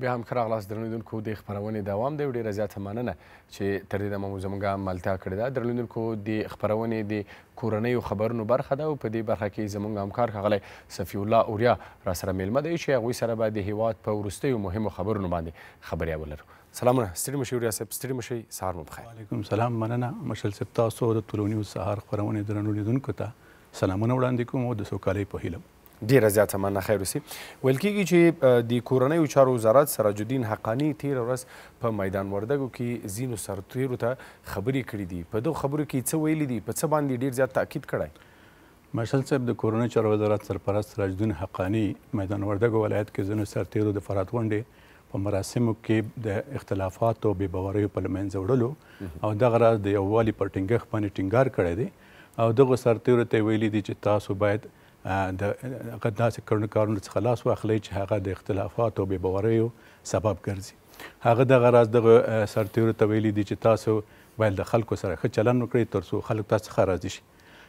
بیا هم ښه راغلاست درنلیدونکو د خپرونې دوام دی ډېره زیاته مننه چې تر دې دمه مو زموږ ملتیا کړې ده درنلیدونکو د خپرونې د کورنیو خبرونو برخه ده او په دې برخه کې زموږ همکار ښاغلی صفی الله اوریا را سره میلمه دی چې هغوی سره به د هیواد په وروستیو مهمو خبرونو باندې خبرې ولرو سلامونه ستړي مشي اوریا صاحب ستړي مشي سهار مو بخیر وعلیکم سلام مننه مشل صاحب تاسو د ټولو نیوز سهار خپرونې درنو لیدونکو ته سلامونه وړاندې کوم او د سوکالۍ په هیله ډیره زیاته مننه خیروسي ویل کېږي چې د کورنیو چارو وزارت سراج الدین حقاني تیره ورځ په میدان وردګو کې ځینو سرتیرو ته خبرې کړي دي په دغو خبرو کې څه ویلي دي په څه باندې ډیر زیات تاکید کړی مارشل صاحب د کورنیو چارو وزارت سرپرست سراج الدین حقاني میدان وردګو ولایت کې ځینو سرتیرو د فرات غونډې په مراسمو کې د اختلافات او بې باوریو په له منځه وړلو او دغه راز د یووالي پر ټینګښت باندې ټینګار کړی دی او دغه سرتیرو ته ویلي دي چې تاسو باید د هغه داسې کارونو څخه لاس واخلي چې هغه د اختلافات او بې باوریو سبب ګرځي هغه دغه راز دغه سرتیرو ته ویلي دي چې تاسو باید د خلکو سره ښه چلند وکړئ ترڅو خلک تاسو څخه راضي شي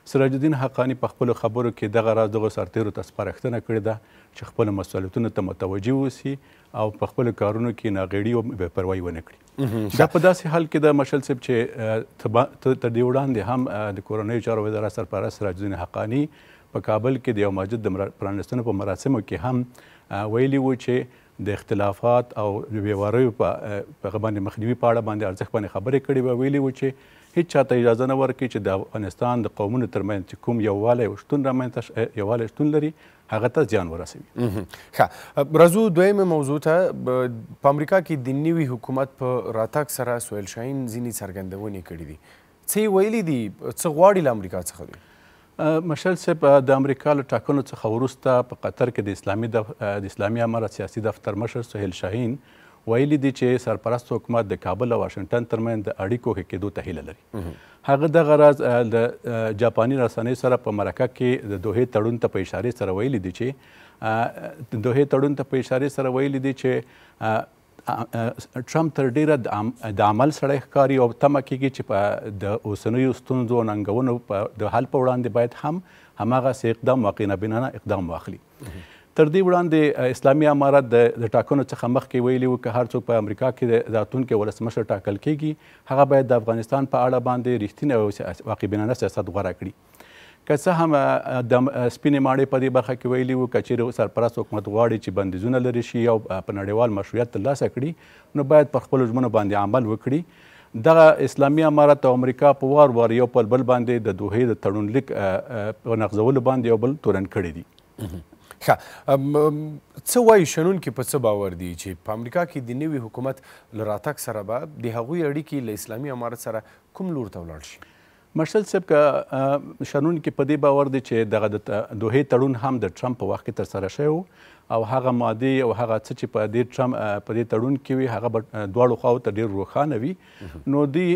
سراج الدین حقانی په خپل خبرو کې دغه راز دغه سرتیرو ته سپارښتنه کړې ده چې خپل مسولیتونو ته متوجي اوسي او په خپل کارونو کې ناغېړي او بې پروايي ونه کړي دا په داسې حال کې د مشل صاحب چې تر دې وړاندې هم د کورنیو چارو وزارت سرپرست سراج الدین حقانی په کابل کې د یو مسجد د پرانستنو په مراسمو کې هم ویلي وو چې د اختلافات او بیواریو په هغه باندې مخنیوي په اړه باندې ارزښت باندې خبرې کړې وه ویلي وو چې هیڅ چاته اجازه نه ورکړي چې د افغانستان د قومونو ترمنځ چې کوم یووالی شتون رامنځته یووالی شتون لري هغه ته زیان ورسوي ښه راځو دویمې موضوع ته په امریکا کې د نوي حکومت په راتګ سره سویل شاین ځینې څرګندونې کړې دي څه یې ویلي دي څه غواړي له امریکا څخه دوی مشال صاحب د امریکا له ټاکنو څخه وروسته په قطر کې د اسلامي د دف... اسلامي امارت سیاسي دفتر مشر سهیل شاهین ویلي دي چې سرپرست حکومت د کابل او واشنگټن ترمنځ د اړیکو کې کېدو ته هیله لري هغه دغه راز د جاپاني رسنۍ سره په مرکه کې د دوه تړون ته په اشاره سره ویلي دي چې دوه تړون ته په اشاره سره ویلي دي چې ټرمپ تر ډیره د عمل سړی ښکاري او تمه کیږي چې په د اوسنیو ستونزو ننګونو د حل په وړاندې باید هم هماغسې اقدام واقعینه بینانه اقدام واخلي تر دې وړاندې اسلامي امارات د ټاکنو څخه مخکې ویلي وو که هر څوک په امریکا کې د راتلونکي ولسمشر ټاکل کیږي هغه باید د افغانستان په اړه باندې رښتینی او واقع بینانه سیاست غوره کړي که څه هم د سپینې ماړې په دې برخه کې ویلي وو که چیرې سرپرست حکومت غواړي چې بندیزونه لرې شي او په نړیوال مشروعیت ترلاسه کړي نو باید پر خپلو ژمنو باندې عمل وکړي دغه اسلامي امارت او امریکا په وار وار یو په بل باندې د دوهې د تړون لیک په نقضولو باندې یو بل تورن کړی دی ښه څه وایي شنونکي په څه باور دي چې په امریکا کې د نوي حکومت له راتګ سره به د هغوی اړیکې له اسلامي امارت سره کوم لور ته ولاړ شي مشل صاحب کا شنون کې په دې باور دي چې دغه د دوه تړون هم د ټرمپ په وخت کې تر سره شوی او هغه مادي او هغه څه چې په دې ټرمپ په دې تړون کې وي هغه دواړو خواو ته ډیر روښانه وي نو دی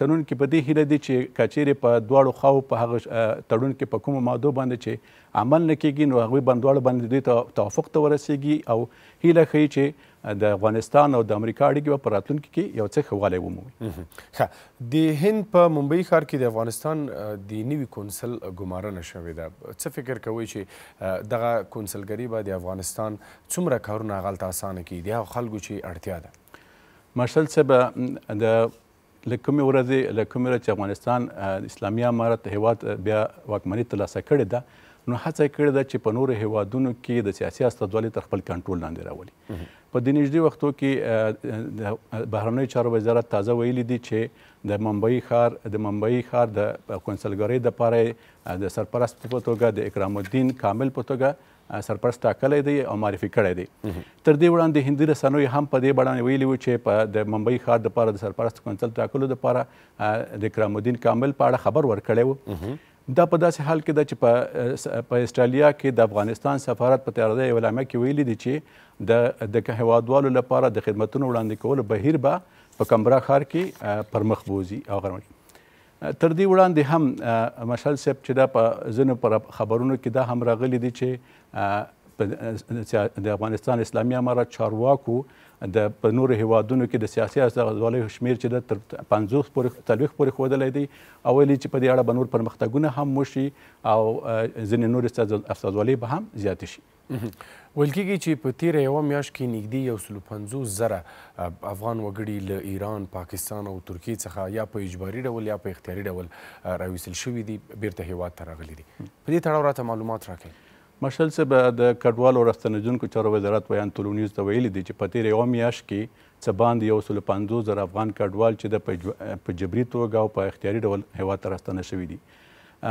شنون کې په دې هیله دي چې کچېره په دواړو خواو په هغه تړون کې په کومو مادو باندې چې عمل نکېږي نو هغه باندې دواړو باندې دوی توافق ته ورسیږي او هیله ښیي چې د افغانستان او د امریکا اړیکې په راتلونکي کې یو څه خواله ومومي ښه د هند په ممبئی ښار کې د افغانستان د نوي کونسل ګمارنه شوې ده څه فکر کوئ چې دغه کونسلګري به د افغانستان څومره کارونه هغلته اسانه کړي د خلکو چې اړتیا ده مارشل صاحب د لکمه ورځې لکمه چې افغانستان اسلامي امارت هیواد بیا واکمنۍ ترلاسه کړې ده نو هڅه کړې ده چې په نورو هیوادونو کې د سیاسي استدوالي تر خپل کنټرول لاندې راولي په د نږدې وختو کې بهرنۍ چارو وزارت تازه ویلي دي چې د ممبئی ښار د ممبئی ښار د کنسولګری د پاره د سرپرست په توګه د اکرام الدین کامل په توګه سرپرست ټاکلی دی او معرفي کړی دی تر دې وړاندې هندي رسنوی هم په دې بڼه ویلي وو چې په د ممبئی ښار د پاره د سرپرست کنسل ټاکلو د پاره د اکرام الدین کامل په اړه خبر ورکړی وو دا په داسې حال کې ده چې په استرالیا کې د افغانستان سفارت په تیارده اعلامیه کې ویلي دي چې د د هیوادوالو لپاره د خدمتونو وړاندې کولو بهیر به په کمبرا ښار کې پرمخ بوځي او غرمه تر دې وړاندې هم مشال صاحب چې دا په ځینو پر خبرونو کې دا هم راغلي دي چې د افغانستان اسلامي امارت چارواکو د په نورو هیوادونو کې د سیاسي استغلالۍ شمیر چې د تر 50 پورې تلويخ پورې خودلې دی او ویلي چې په دې اړه بنور پرمختګونه هم وشي او ځینې نور استغلالۍ به هم زیات شي ویل کېږي چې په تیره یوه میاشت کې نږدې یو سلو پنځوس زره افغان وګړي له ایران پاکستان او ترکیې څخه یا په اجباري ډول یا په اختیاري ډول راویستل شوي دي بیرته هیواد ته راغلي دي په دې تړاو راته معلومات راکړئ مشال صاحب د کډوالو راستنیدونکو چارو وزارت ویان تلونیز ته ویلي دي چې په تیرې یوه میاشت کې څه باندې یو سل پنځوس زره افغان کډوال چې د په جبري توګه او په اختیاري ډول هېواد ته راستانه شوي دي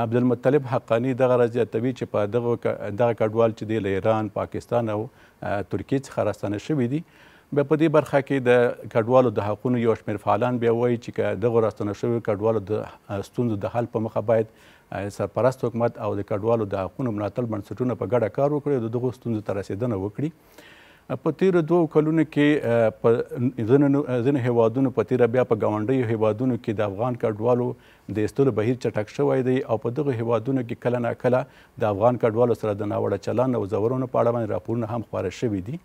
عبدالمطلب حقانی دغه راځي چې په دغه دغه کډوال چې دی له ایران پاکستان او ترکیې څخه راستانه شوي دي بیا په دې برخه کې د کډوالو د حقونو یو شمېر فعالان بیا وایي چې دغه راستانه شوي کډوالو د ستونزو د حل په مخه باید سرپرست حکومت او د کډوالو د حقونو ملاتړ بنسټونه په ګډه کار وکړي او دغو ستونزو ته رسېدنه وکړي په تیرو دوو کلونو کې په ځینو هیوادونو په تیره بیا په ګاونډیو هیوادونو کې د افغان کډوالو د ایستلو بهیر چټک شوی دی او په دغو هیوادونو کې کله ناکله د افغان کډوالو سره د ناوړه چلند او ځورونو په اړه باندې راپورونه هم خپاره شوي دي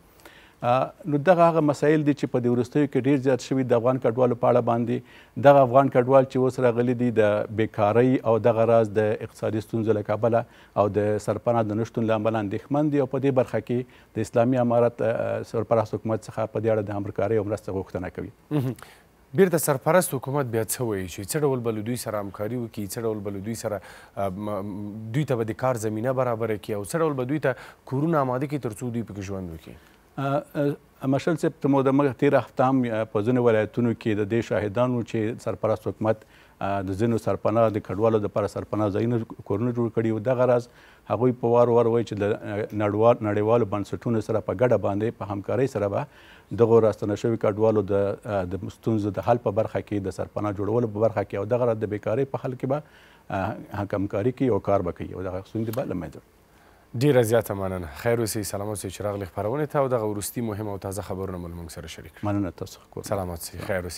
نو دغه هغه مسایل دي چې په دې وروستیو کې ډیر زیات شوي د افغان کډوالو په اړه باندې دغه افغان کډوال چې اوس راغلي دي د بیکاری او دغه راز د اقتصادي ستونزو له کبله او د سرپناه د نشتون له امله اندېښمن دي او په دې برخه کې د اسلامي امارت سرپرست حکومت څخه په دې اړه د همکارۍ او مرستې غوښتنه کوي بیرته سرپرست حکومت بیا څه وایي چې څه ډول به له دوی سره همکاري وکړي څه ډول به له دوی سره دوی ته به د کار زمینه برابره کړي او څه ډول به دوی ته کورونه اماده کړي تر څو دوی پکې ژوند وکړي مشال صاحب ته مو د مخ تیر هفته هم په ځینو ولایتونو کې د دې شاهدانو چې سرپرست حکومت د ځینو سرپناه د کډوالو لپاره سرپناه ځایونه کورونه جوړ کړي او دغه راز هغوی په وار وار وایي چې د نړیوالو بنسټونو سره په ګډه باندې په همکارۍ سره به دغو راستنه شوي کډوالو د د ستونزو د حل په برخه کې د سرپناه جوړولو په برخه کې او دغه راز د بیکارۍ په حل کې به همکاري کوي او کار به کوي او دغه ستونزې به له منځه ډیره زیاته مننه خیر اوسئ سلامت اوسئ چې راغلي خپرونې ته او دغه وروستي مهم او تازه خبرونه مو له سره شریک مننه تاسو خیر